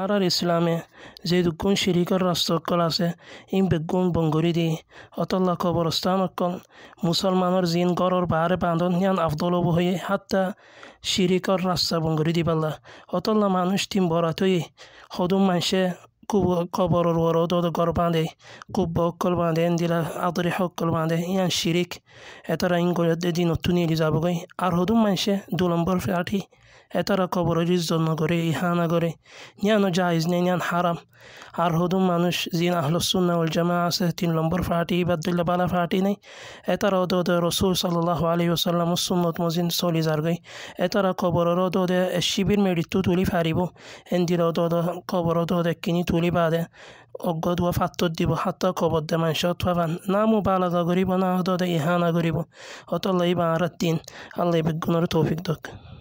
আর ইসলামে যে দুগুণ শিরিকর অকল আছে ইম বেগুণ বঙ্গুরি দি অতল্লা কবরস্থানকল মুসলমানের জিন গরর বাহারে বাঁধন হিয়ান আফদল হয়ে হাত্তা শিরিকর রাস্তা বঙ্গুরি দিবাল্লা অতল্লা মানুষ তিম বরাতই সদুম মানুষে kubarul waroodooda gorbaande kubo kolbaande ndila adrixo kolbaande yan shirik etara ingoladino tunilizabogoi arhodu manshe dulamborfe ati etara ইহা ইহানাগরে নিয়ানো জাহিজ নে নিয়ান হারাম আর হদুম মানুষ জিন আহলসুন্না উল জামা আছে তিন নম্বর ফাটি ইবাদুল্লা বালা ফাটি নেই এতারা ওদে রসুল সাল্লাহ আলী ওসাল্লাম সুন্নত মজিন চলি যারগই এতারা কবর রদে শিবির মেড়ি তু তুলি ফারিব এন্দির ওদ কবর দে কিনি তুলি garibaade oggod wafatoddibo hatta kobodde manshot favan namu balaga garibo na hodode ihana garibo otolla iba arattin alla ibiggunor tofik dok